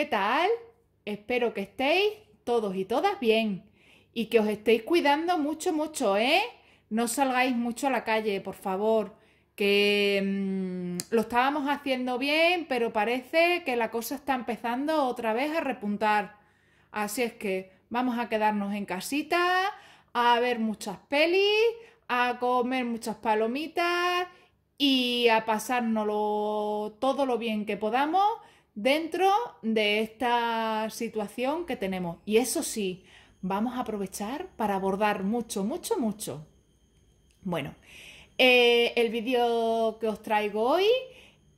¿Qué tal? Espero que estéis todos y todas bien y que os estéis cuidando mucho, mucho, ¿eh? No salgáis mucho a la calle, por favor, que mm, lo estábamos haciendo bien, pero parece que la cosa está empezando otra vez a repuntar. Así es que vamos a quedarnos en casita, a ver muchas pelis, a comer muchas palomitas y a pasárnoslo todo lo bien que podamos dentro de esta situación que tenemos. Y eso sí, vamos a aprovechar para abordar mucho, mucho, mucho. Bueno, eh, el vídeo que os traigo hoy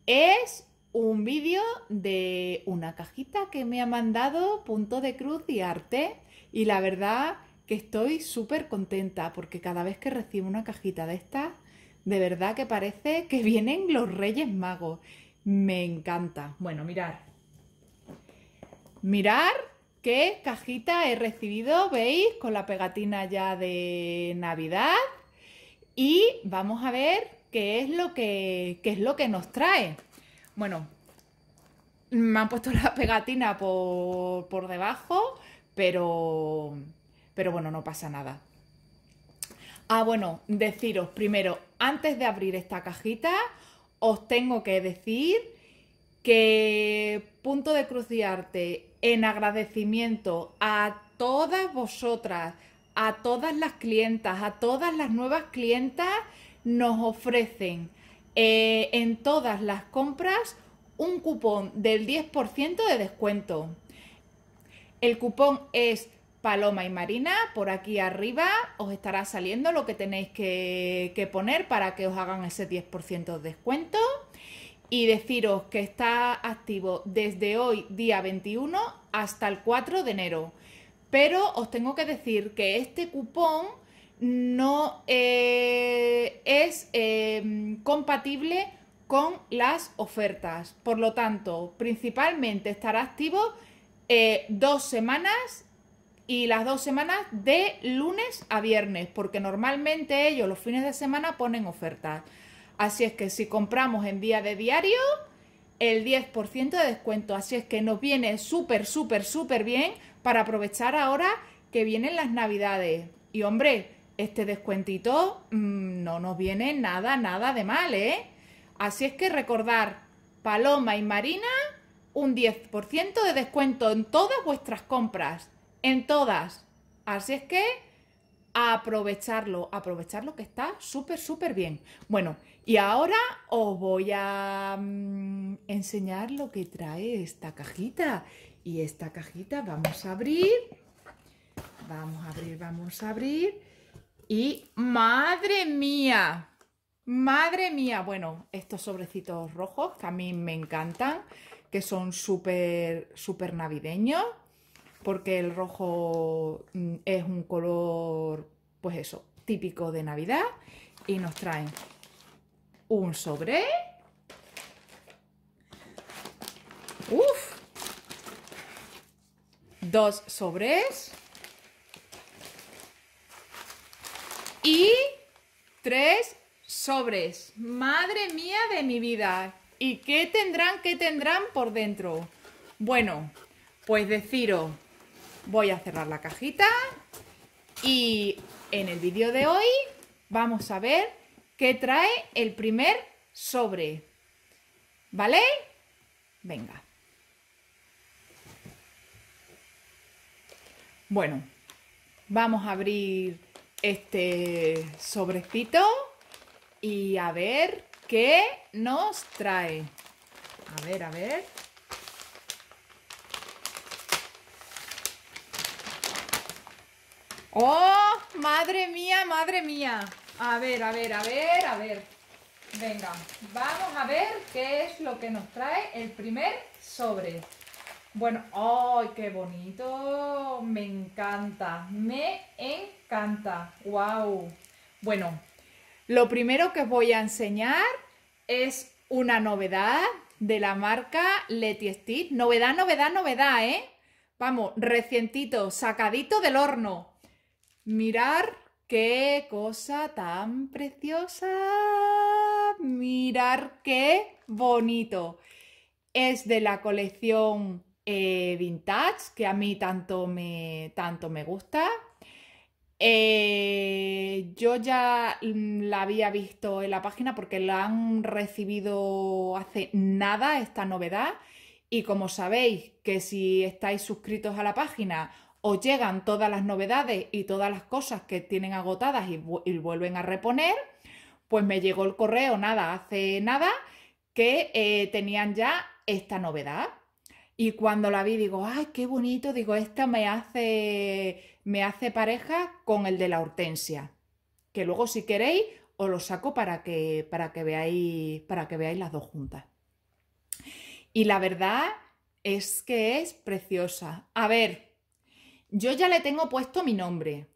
es un vídeo de una cajita que me ha mandado Punto de Cruz y Arte. Y la verdad que estoy súper contenta porque cada vez que recibo una cajita de estas, de verdad que parece que vienen los Reyes Magos. Me encanta. Bueno, mirar. Mirar qué cajita he recibido, ¿veis? Con la pegatina ya de Navidad. Y vamos a ver qué es lo que, es lo que nos trae. Bueno, me han puesto la pegatina por, por debajo, pero bueno, no pasa nada. Ah, bueno, deciros primero, antes de abrir esta cajita, os tengo que decir que punto de cruciarte en agradecimiento a todas vosotras, a todas las clientas, a todas las nuevas clientas, nos ofrecen eh, en todas las compras un cupón del 10% de descuento. El cupón es Paloma y Marina, por aquí arriba os estará saliendo lo que tenéis que, poner para que os hagan ese 10% de descuento. Y deciros que está activo desde hoy, día 21, hasta el 4 de enero. Pero os tengo que decir que este cupón no eh, es em, compatible con las ofertas. Por lo tanto, principalmente estará activo eh, dos semanas y las dos semanas de lunes a viernes, porque normalmente ellos los fines de semana ponen ofertas. Así es que si compramos en día de diario, el 10% de descuento. Así es que nos viene súper, súper, súper bien para aprovechar ahora que vienen las navidades. Y hombre, este descuentito mm, no nos viene nada, nada de mal, ¿eh? Así es que recordar, Paloma y Marina, un 10% de descuento en todas vuestras compras en todas. Así es que aprovecharlo, aprovecharlo que está súper, súper bien. Bueno, y ahora os voy a mm, enseñar lo que trae esta cajita. Y esta cajita vamos a abrir, vamos a abrir, vamos a abrir. Y madre mía, madre mía, bueno, estos sobrecitos rojos que a mí me encantan, que son súper, súper navideños porque el rojo mm, es un color, pues eso, típico de Navidad. Y nos traen un sobre. Uf. Dos sobres. Y tres sobres. Madre mía de mi vida. ¿Y qué tendrán, qué tendrán por dentro? Bueno, pues deciros Voy a cerrar la cajita y en el vídeo de hoy vamos a ver qué trae el primer sobre. ¿Vale? Venga. Bueno, vamos a abrir este sobrecito y a ver qué nos trae. A ver, a ver. ¡Oh! ¡Madre mía, madre mía! A ver, a ver, a ver, a ver. Venga, vamos a ver qué es lo que nos trae el primer sobre. Bueno, ¡ay, oh, qué bonito! Me encanta, me encanta. ¡Wow! Bueno, lo primero que os voy a enseñar es una novedad de la marca Letty Novedad, novedad, novedad, ¿eh? Vamos, recientito, sacadito del horno. Mirar qué cosa tan preciosa. Mirar qué bonito. Es de la colección eh, vintage, que a mí tanto me, tanto me gusta. Eh, yo ya mm, la había visto en la página porque la han recibido hace nada esta novedad. Y como sabéis que si estáis suscritos a la página os llegan todas las novedades y todas las cosas que tienen agotadas y, vuelven a reponer, pues me llegó el correo, nada, hace nada, que eh, tenían ya esta novedad. Y cuando la vi digo, ay, qué bonito, digo, esta me hace, me hace pareja con el de la hortensia. Que luego si queréis os lo saco para que, para que, veáis, para que veáis las dos juntas. Y la verdad es que es preciosa. A ver, yo ya le tengo puesto mi nombre,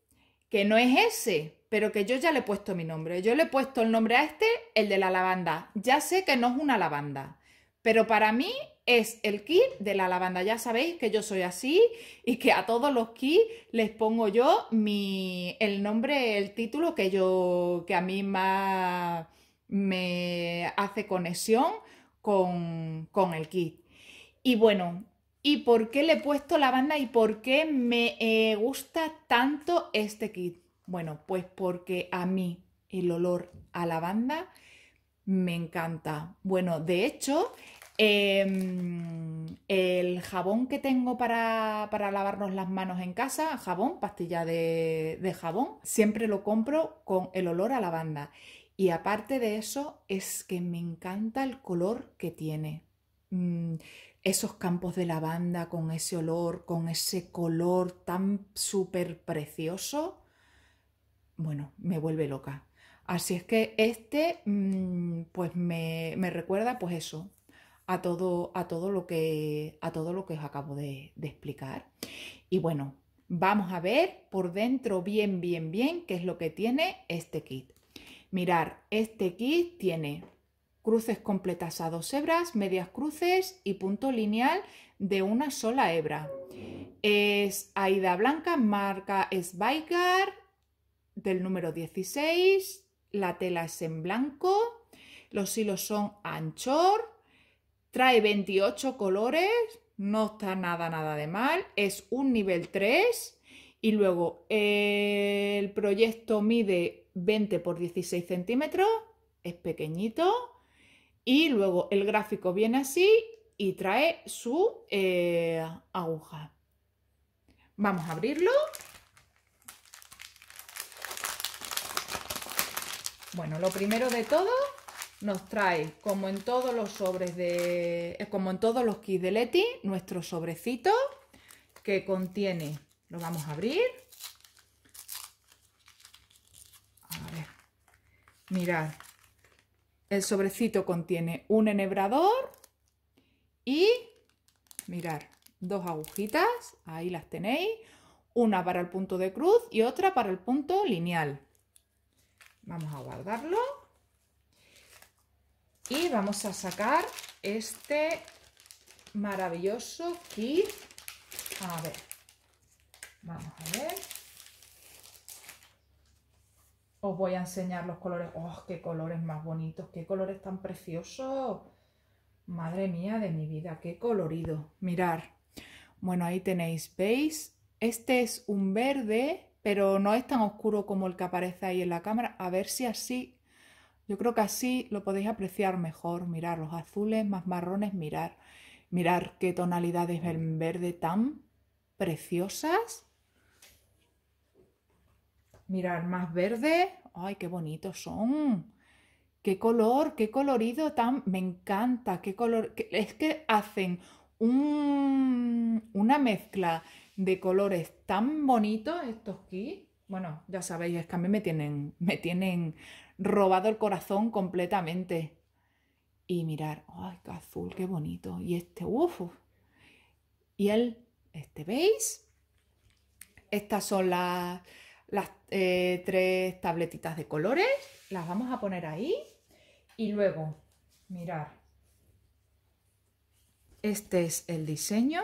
que no es ese, pero que yo ya le he puesto mi nombre. Yo le he puesto el nombre a este, el de la lavanda. Ya sé que no es una lavanda, pero para mí es el kit de la lavanda. Ya sabéis que yo soy así y que a todos los kits les pongo yo mi, el nombre, el título que yo, que a mí más me hace conexión con, con el kit. Y bueno, y por qué le he puesto lavanda y por qué me eh, gusta tanto este kit. Bueno, pues porque a mí el olor a lavanda me encanta. Bueno, de hecho, em, el jabón que tengo para, lavarnos las manos en casa, jabón, pastilla de, jabón, siempre lo compro con el olor a lavanda. Y aparte de eso, es que me encanta el color que tiene. Mm, esos campos de lavanda con ese olor, con ese color tan súper precioso, bueno, me vuelve loca. Así es que este, mm, pues me, me recuerda, pues eso, a todo, a todo, lo, que, a todo lo que os acabo de, de explicar. Y bueno, vamos a ver por dentro bien, bien, bien qué es lo que tiene este kit. Mirar, este kit tiene cruces completas a dos hebras, medias cruces y punto lineal de una sola hebra. Es Aida Blanca, marca Sveigar, del número 16, la tela es en blanco, los hilos son anchor, trae 28 colores, no está nada, nada de mal, es un nivel 3 y luego eh, el proyecto mide 20 por 16 centímetros, es pequeñito, y luego el gráfico viene así y trae su eh, aguja. Vamos a abrirlo. Bueno, lo primero de todo nos trae, como en todos los sobres de. Eh, como en todos los kits de Leti, nuestro sobrecito que contiene. Lo vamos a abrir. A ver. Mirad, el sobrecito contiene un enhebrador y, mirar, dos agujitas, ahí las tenéis, una para el punto de cruz y otra para el punto lineal. Vamos a guardarlo y vamos a sacar este maravilloso kit. A ver, vamos a ver os voy a enseñar los colores. ¡Oh, qué colores más bonitos! ¡Qué colores tan preciosos! Madre mía de mi vida, qué colorido. Mirar. Bueno, ahí tenéis, ¿veis? Este es un verde, pero no es tan oscuro como el que aparece ahí en la cámara. A ver si así, yo creo que así lo podéis apreciar mejor. Mirar los azules más marrones, mirar. Mirar qué tonalidades en verde tan preciosas. Mirar más verde. ¡Ay, qué bonitos son! ¡Qué color, qué colorido tan! Me encanta, qué color. Es que hacen una mezcla de colores tan bonitos estos aquí. Bueno, ya sabéis, es que a mí me tienen, me tienen robado el corazón completamente. Y mirar, ¡ay, qué azul, qué bonito! Y este, uff. Y él, este, ¿veis? Estas son las las eh, tres tabletitas de colores, las vamos a poner ahí y luego, mirar, este es el diseño,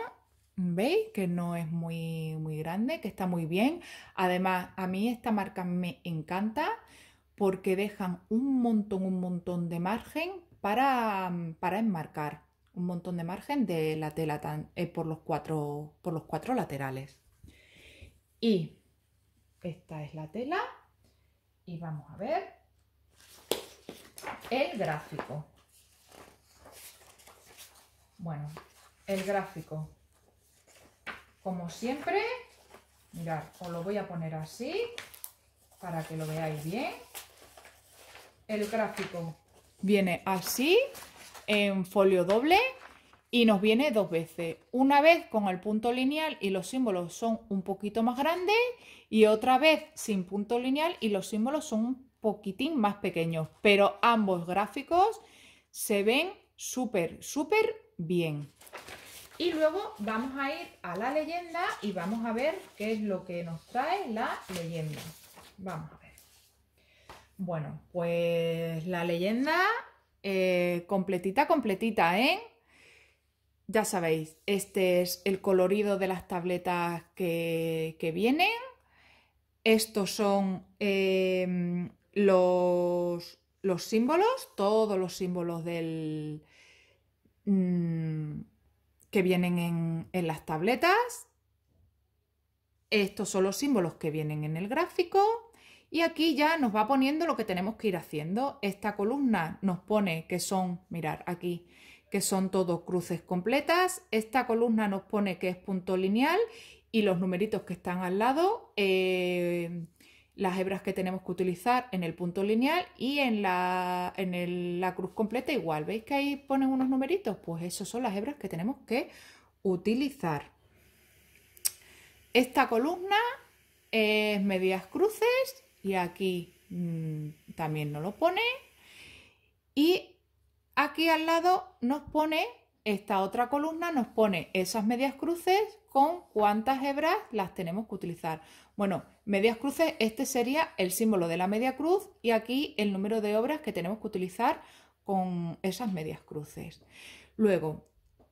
¿veis? Que no es muy, muy grande, que está muy bien. Además, a mí esta marca me encanta porque dejan un montón, un montón de margen para, para enmarcar, un montón de margen de la tela eh, por, los cuatro, por los cuatro laterales. Y esta es la tela y vamos a ver el gráfico. Bueno, el gráfico, como siempre, mirad, os lo voy a poner así para que lo veáis bien. El gráfico viene así en folio doble y nos viene dos veces. Una vez con el punto lineal y los símbolos son un poquito más grandes y otra vez sin punto lineal y los símbolos son un poquitín más pequeños. Pero ambos gráficos se ven súper, súper bien. Y luego vamos a ir a la leyenda y vamos a ver qué es lo que nos trae la leyenda. Vamos a ver. Bueno, pues la leyenda eh, completita, completita, ¿eh? Ya sabéis, este es el colorido de las tabletas que, vienen. Estos son em, los, los, símbolos, todos los símbolos del, mm, que vienen en, las tabletas. Estos son los símbolos que vienen en el gráfico. Y aquí ya nos va poniendo lo que tenemos que ir haciendo. Esta columna nos pone que son, mirar aquí, que son todos cruces completas. Esta columna nos pone que es punto lineal y los numeritos que están al lado, eh, las hebras que tenemos que utilizar en el punto lineal y en, la, en la cruz completa igual. ¿Veis que ahí ponen unos numeritos? Pues esos son las hebras que tenemos que utilizar. Esta columna es medias cruces y aquí mm, también nos lo pone. Y Aquí al lado nos pone esta otra columna, nos pone esas medias cruces con cuántas hebras las tenemos que utilizar. Bueno, medias cruces, este sería el símbolo de la media cruz y aquí el número de obras que tenemos que utilizar con esas medias cruces. Luego,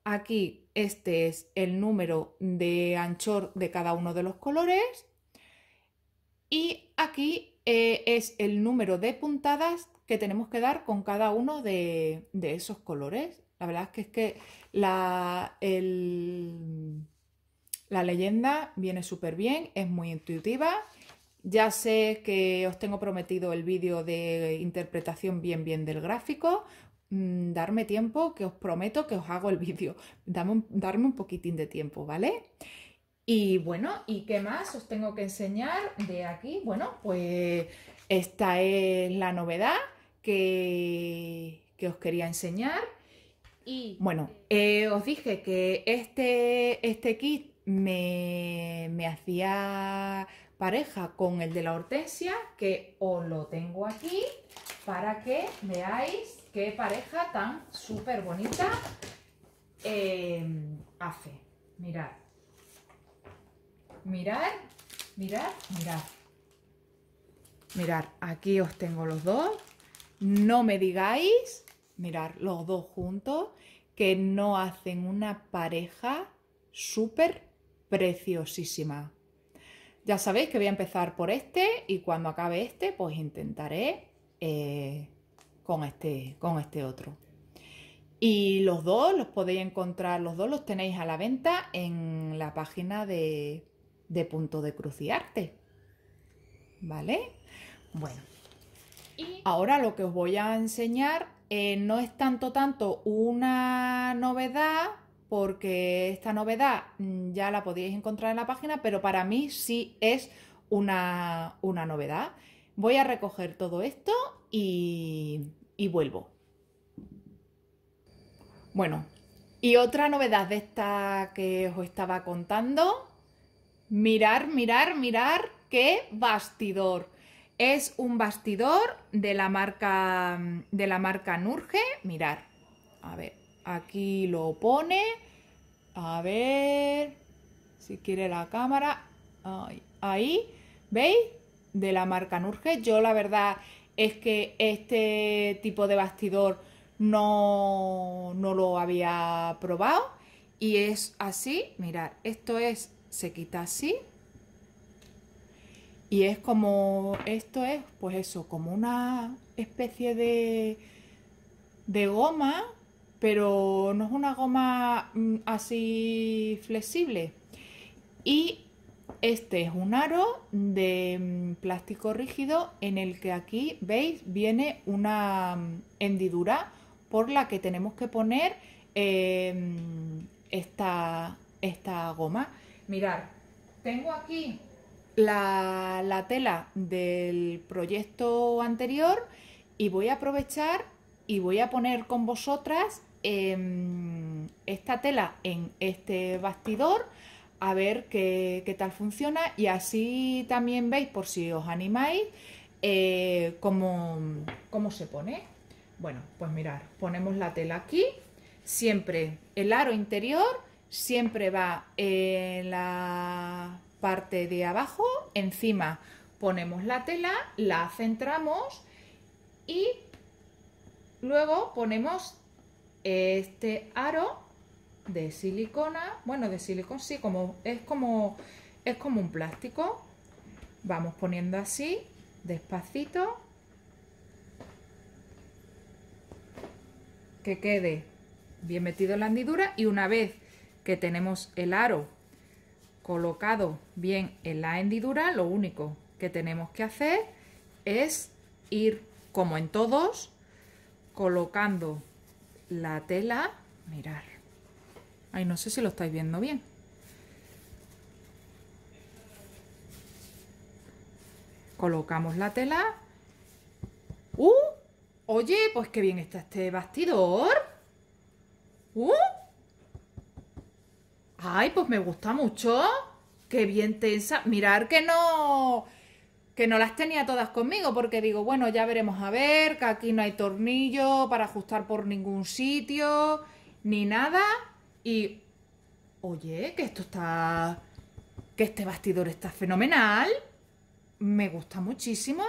aquí este es el número de anchor de cada uno de los colores y aquí eh, es el número de puntadas que tenemos que dar con cada uno de, esos colores. La verdad es que es que la, la leyenda viene súper bien, es muy intuitiva. Ya sé que os tengo prometido el vídeo de interpretación bien bien del gráfico. Mm, darme tiempo, que os prometo que os hago el vídeo. darme un poquitín de tiempo, ¿vale? Y bueno, ¿y qué más os tengo que enseñar de aquí? Bueno, pues esta es la novedad que, os quería enseñar. Y bueno, eh, os dije que este, este kit me, me hacía pareja con el de la hortensia, que os lo tengo aquí para que veáis qué pareja tan súper bonita eh, hace. Mirad, mirad, mirad, mirad. Mirad, aquí os tengo los dos no me digáis, mirar los dos juntos, que no hacen una pareja súper preciosísima. Ya sabéis que voy a empezar por este y cuando acabe este, pues intentaré eh, con, este, con este otro. Y los dos los podéis encontrar, los dos los tenéis a la venta en la página de, de Punto de Cruciarte. ¿Vale? Bueno, Ahora lo que os voy a enseñar eh, no es tanto tanto una novedad, porque esta novedad mm, ya la podéis encontrar en la página, pero para mí sí es una, novedad. Voy a recoger todo esto y, y vuelvo. Bueno, y otra novedad de esta que os estaba contando, mirar, mirar, mirar qué bastidor. Es un bastidor de la marca, de la marca Nurge. Mirar, a ver, aquí lo pone. A ver, si quiere la cámara. Ahí, ¿veis? De la marca Nurge. Yo la verdad es que este tipo de bastidor no, no lo había probado. Y es así, mirar, esto es, se quita así, y es como, esto es, pues eso, como una especie de, de goma, pero no es una goma mm, así flexible. Y este es un aro de mm, plástico rígido en el que aquí, veis, viene una mm, hendidura por la que tenemos que poner em, esta, esta goma. Mirad, tengo aquí la, tela del proyecto anterior y voy a aprovechar y voy a poner con vosotras em, esta tela en este bastidor a ver qué, tal funciona y así también veis por si os animáis eh, cómo, cómo, se pone bueno pues mirar ponemos la tela aquí siempre el aro interior siempre va en la parte de abajo, encima ponemos la tela, la centramos y luego ponemos este aro de silicona, bueno, de silicona sí, como es como es como un plástico. Vamos poniendo así, despacito. Que quede bien metido en la hendidura y una vez que tenemos el aro colocado bien en la hendidura, lo único que tenemos que hacer es ir, como en todos, colocando la tela, mirar. Ay, no sé si lo estáis viendo bien. Colocamos la tela. ¡Uh! Oye, pues qué bien está este bastidor. ¡Uh! Ay, pues me gusta mucho. Qué bien tensa. Mirar que no que no las tenía todas conmigo porque digo, bueno, ya veremos a ver, que aquí no hay tornillo para ajustar por ningún sitio ni nada y oye, que esto está que este bastidor está fenomenal. Me gusta muchísimo.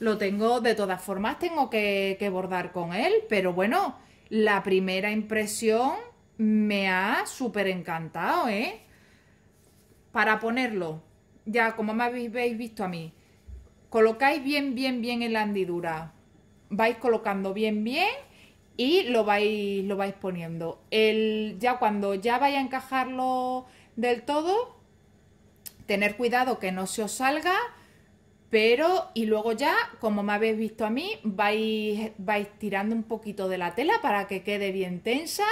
Lo tengo de todas formas tengo que, que bordar con él, pero bueno, la primera impresión me ha súper encantado, ¿eh? Para ponerlo, ya como me habéis visto a mí, colocáis bien, bien, bien en la hendidura. Vais colocando bien, bien y lo vais, lo vais poniendo. El, ya cuando ya vaya a encajarlo del todo, tener cuidado que no se os salga, pero y luego ya, como me habéis visto a mí, vais, vais tirando un poquito de la tela para que quede bien tensa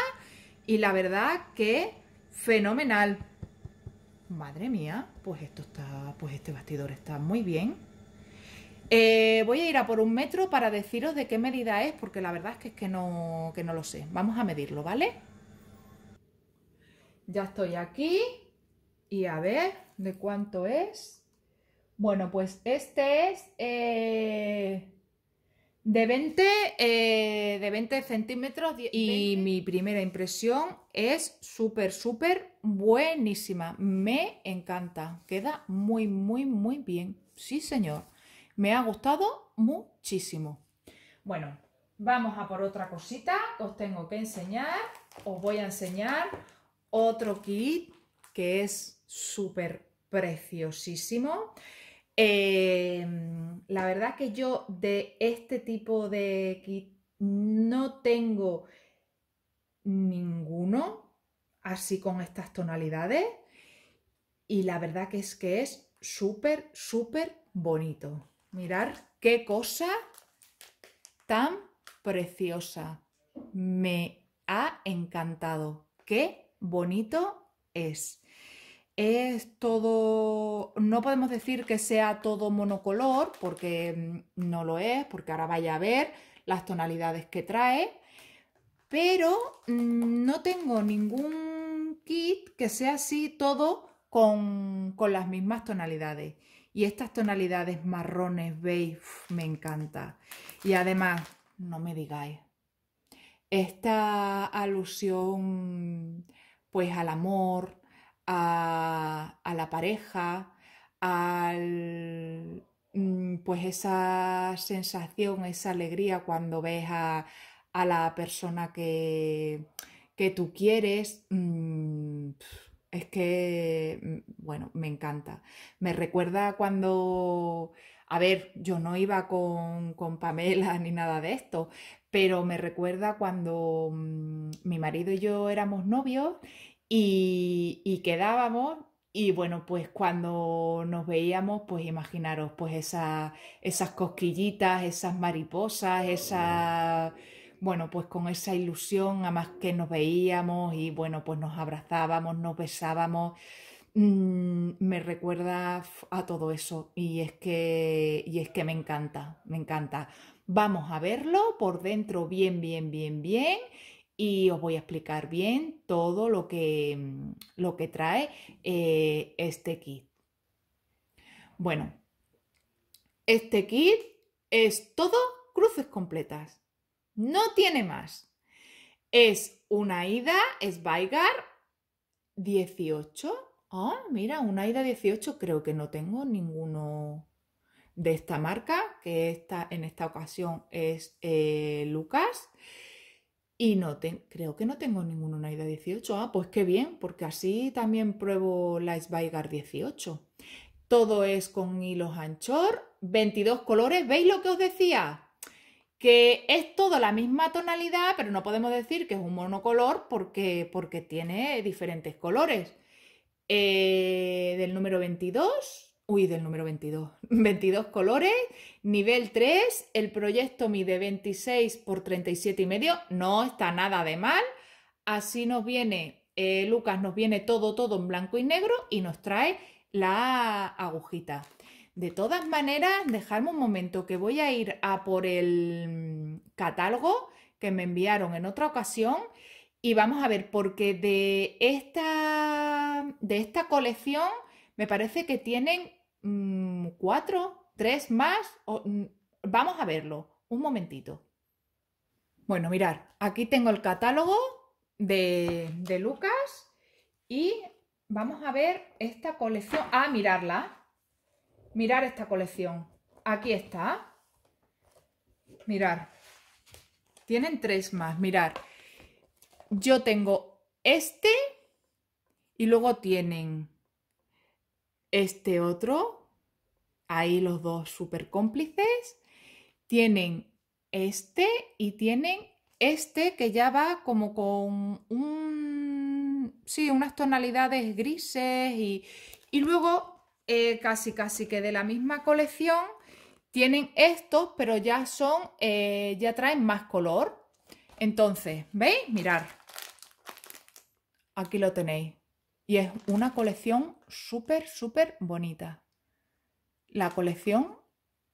y la verdad que fenomenal. Madre mía, pues esto está, pues este bastidor está muy bien. Eh, voy a ir a por un metro para deciros de qué medida es, porque la verdad es que, es que, no, no lo sé. Vamos a medirlo, ¿vale? Ya estoy aquí y a ver de cuánto es. Bueno, pues este es eh, de 20, eh, de 20 centímetros. y mi primera impresión es súper, súper buenísima. Me encanta. Queda muy, muy, muy bien. Sí, señor. Me ha gustado muchísimo. Bueno, vamos a por otra cosita os tengo que enseñar. Os voy a enseñar otro kit que es súper preciosísimo. Em, la verdad que yo de este tipo de kit no tengo ninguno así con estas tonalidades y la verdad que es que es súper, súper bonito. Mirar qué cosa tan preciosa. Me ha encantado. Qué bonito es es todo, no podemos decir que sea todo monocolor, porque mm, no lo es, porque ahora vaya a ver las tonalidades que trae, pero mm, no tengo ningún kit que sea así todo con, con las mismas tonalidades. Y estas tonalidades marrones, beige, me encanta. Y además, no me digáis, esta alusión pues al amor, a, la pareja, al, mm, pues esa sensación, esa alegría cuando ves a, la persona que, que tú quieres, mm, es que, mm, bueno, me encanta. Me recuerda cuando, a ver, yo no iba con, con Pamela ni nada de esto, pero me recuerda cuando mi marido y yo éramos novios y, quedábamos y bueno, pues cuando nos veíamos, pues imaginaros, pues esas, esas cosquillitas, esas mariposas, esa, bueno, pues con esa ilusión, a más que nos veíamos y bueno, pues nos abrazábamos, nos besábamos, mm, me recuerda a todo eso y es que, y es que me encanta, me encanta. Vamos a verlo por dentro bien, bien, bien, bien y os voy a explicar bien todo lo que, mm, lo que trae eh, este kit. Bueno, este kit es todo cruces completas, no tiene más. Es una ida, es Vaigar 18. Oh, ah, mira, una ida 18 creo que no tengo ninguno de esta marca, que en esta ocasión es eh, Lucas. Y no creo que no tengo ninguna idea 18. Ah, pues qué bien, porque así también pruebo la Sveigar 18. Todo es con hilos anchor, 22 colores. ¿Veis lo que os decía? Que es todo la misma tonalidad, pero no podemos decir que es un monocolor porque, porque tiene diferentes colores. Eh, del número 22 uy, del número 22, 22 colores, nivel 3, el proyecto mide 26 por 37 y medio, no está nada de mal, así nos viene, eh, Lucas nos viene todo, todo en blanco y negro y nos trae la agujita. De todas maneras, dejadme un momento que voy a ir a por el mm, catálogo que me enviaron en otra ocasión y vamos a ver, porque de esta, de esta colección me parece que tienen Mm, cuatro, tres más. Mm, vamos a verlo. Un momentito. Bueno, mirar, aquí tengo el catálogo de, de Lucas y vamos a ver esta colección. Ah, mirarla. Mirar esta colección. Aquí está. Mirar. Tienen tres más. Mirar. Yo tengo este y luego tienen este otro, ahí los dos súper cómplices, tienen este y tienen este que ya va como con un, sí, unas tonalidades grises y, luego eh, casi casi que de la misma colección tienen estos, pero ya son, eh, ya traen más color. Entonces, ¿veis? Mirar. Aquí lo tenéis y es una colección súper, súper bonita. La colección,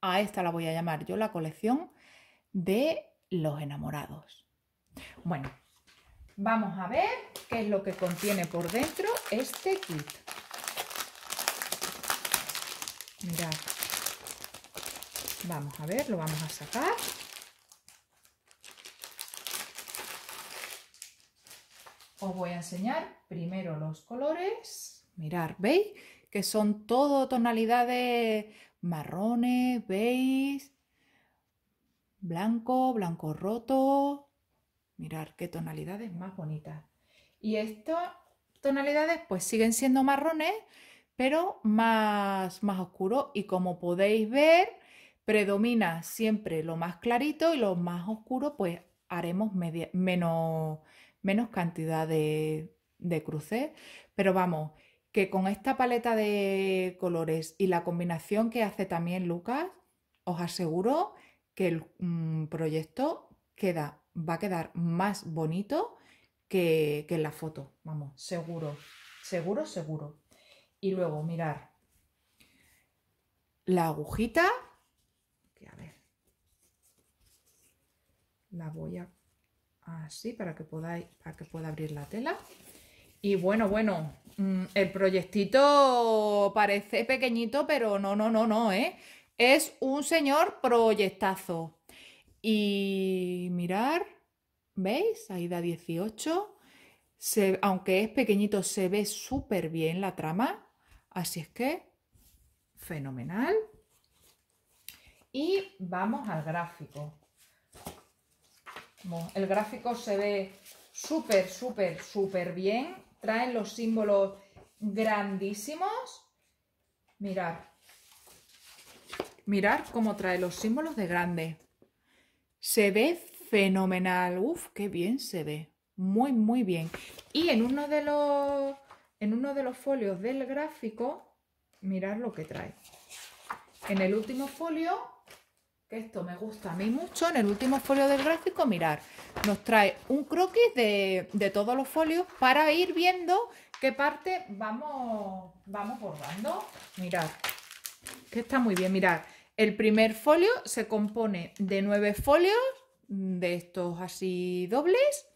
a esta la voy a llamar yo la colección de los enamorados. Bueno, vamos a ver qué es lo que contiene por dentro este kit. Mirad. Vamos a ver, lo vamos a sacar. Os voy a enseñar primero los colores. Mirar, ¿veis? Que son todo tonalidades marrones, beige, blanco, blanco roto. Mirar qué tonalidades más bonitas. Y estas tonalidades pues siguen siendo marrones, pero más, más oscuros. Y como podéis ver, predomina siempre lo más clarito y lo más oscuro pues haremos menos, menos cantidad de, cruces pero vamos, que con esta paleta de colores y la combinación que hace también Lucas, os aseguro que el mm, proyecto queda, va a quedar más bonito que, que, en la foto, vamos, seguro, seguro, seguro. Y luego, mirar la agujita, que a ver, la voy a así para que podáis para que pueda abrir la tela y bueno bueno mm, el proyectito parece pequeñito pero no no no no ¿eh? es un señor proyectazo y mirar veis ahí da 18 aunque es pequeñito se ve súper bien la trama así es que fenomenal y vamos al gráfico el gráfico se ve súper, súper, súper bien. Traen los símbolos grandísimos. Mirad. Mirad cómo trae los símbolos de grande. Se ve fenomenal. Uf, qué bien se ve. Muy, muy bien. Y en uno de los, en uno de los folios del gráfico, mirad lo que trae. En el último folio que esto me gusta a mí mucho, en el último folio del gráfico, mirar, nos trae un croquis de, todos los folios para ir viendo qué parte vamos, vamos bordando. Mirad, que está muy bien, mirad. El primer folio se compone de nueve folios, mm, de estos así dobles,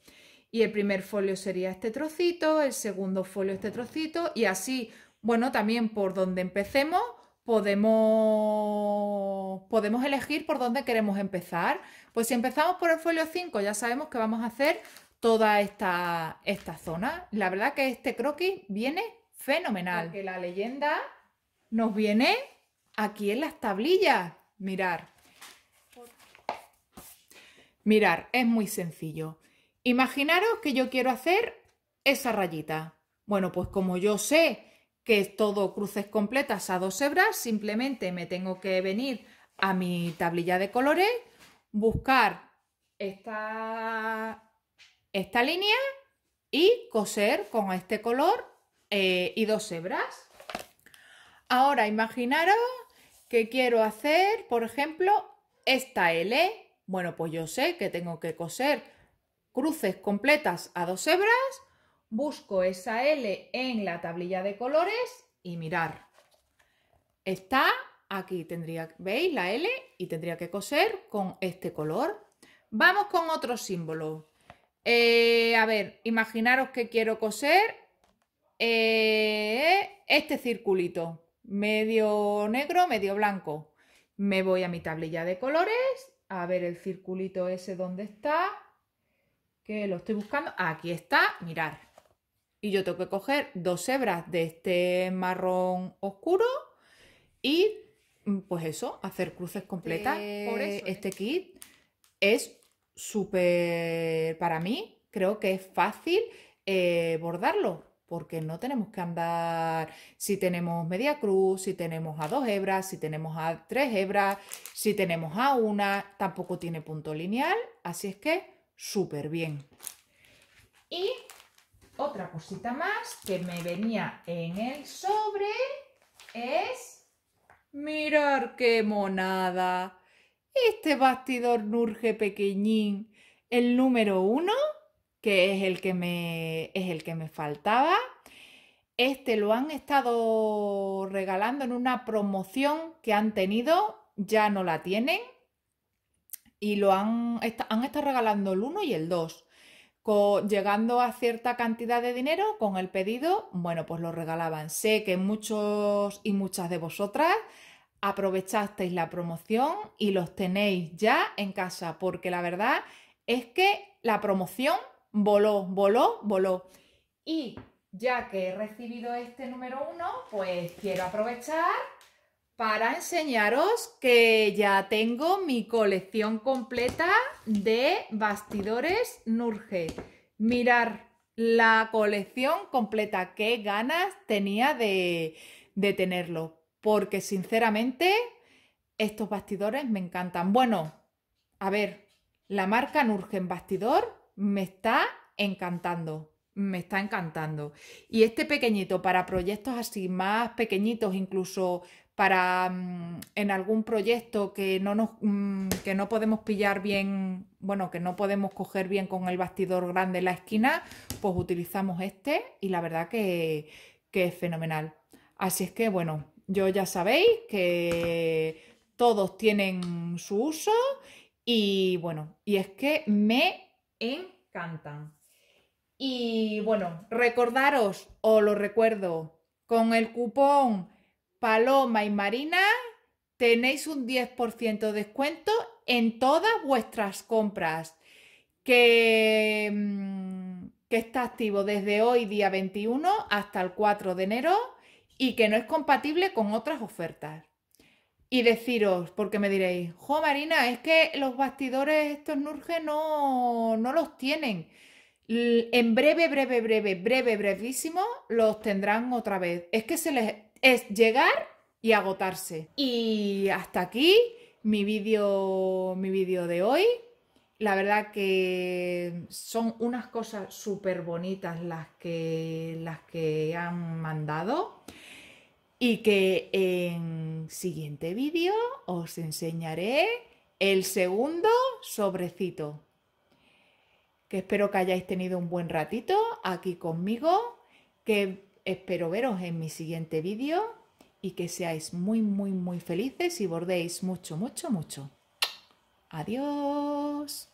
y el primer folio sería este trocito, el segundo folio este trocito, y así, bueno, también por donde empecemos, podemos, podemos elegir por dónde queremos empezar. Pues si empezamos por el folio 5, ya sabemos que vamos a hacer toda esta, esta zona. La verdad que este croquis viene fenomenal. Porque la leyenda nos viene aquí en las tablillas. Mirar. Mirar, es muy sencillo. Imaginaros que yo quiero hacer esa rayita. Bueno, pues como yo sé que es todo cruces completas a dos hebras, simplemente me tengo que venir a mi tablilla de colores, buscar esta, esta línea y coser con este color eh, y dos hebras. Ahora imaginaros que quiero hacer, por ejemplo, esta L. Bueno, pues yo sé que tengo que coser cruces completas a dos hebras, busco esa L en la tablilla de colores y mirar. Está aquí, tendría, ¿veis la L? Y tendría que coser con este color. Vamos con otro símbolo. Eh, a ver, imaginaros que quiero coser eh, este circulito, medio negro, medio blanco. Me voy a mi tablilla de colores, a ver el circulito ese donde está, que lo estoy buscando. Aquí está, mirar y yo tengo que coger dos hebras de este marrón oscuro y mm, pues eso, hacer cruces completas. por ¿eh? este kit es súper, para mí, creo que es fácil eh, bordarlo, porque no tenemos que andar si tenemos media cruz, si tenemos a dos hebras, si tenemos a tres hebras, si tenemos a una, tampoco tiene punto lineal, así es que súper bien. Y otra cosita más que me venía en el sobre es... Mirar qué monada! Este bastidor nurge pequeñín, el número uno, que es el que me, es el que me faltaba. Este lo han estado regalando en una promoción que han tenido, ya no la tienen. Y lo han, han estado regalando el 1 y el 2 llegando a cierta cantidad de dinero con el pedido, bueno, pues lo regalaban. Sé que muchos y muchas de vosotras aprovechasteis la promoción y los tenéis ya en casa, porque la verdad es que la promoción voló, voló, voló. Y ya que he recibido este número uno, pues quiero aprovechar para enseñaros que ya tengo mi colección completa de bastidores Nurge. Mirar la colección completa, qué ganas tenía de, de tenerlo, porque sinceramente estos bastidores me encantan. Bueno, a ver, la marca Nurgen Bastidor me está encantando. Me está encantando. Y este pequeñito para proyectos así más pequeñitos, incluso para mm, en algún proyecto que no, nos, mm, no podemos pillar bien, bueno, que no podemos coger bien con el bastidor grande en la esquina, pues utilizamos este y la verdad que, que es fenomenal. Así es que bueno, yo ya sabéis que todos tienen su uso y bueno, y es que me encantan. Y bueno, recordaros, os lo recuerdo, con el cupón Paloma y Marina, tenéis un 10% de descuento en todas vuestras compras. Que, mm, está activo desde hoy, día 21, hasta el 4 de enero y que no es compatible con otras ofertas. Y deciros, porque me diréis, jo Marina, es que los bastidores estos Nurge no, no los tienen. En breve, breve, breve, breve, brevísimo, los tendrán otra vez. Es que se les es llegar y agotarse. Y hasta aquí mi vídeo mi vídeo de hoy. La verdad que son unas cosas súper bonitas las que, las que han mandado y que en siguiente vídeo os enseñaré el segundo sobrecito. Que espero que hayáis tenido un buen ratito aquí conmigo, que Espero veros en mi siguiente vídeo y que seáis muy, muy, muy felices y bordéis mucho, mucho, mucho. Adiós.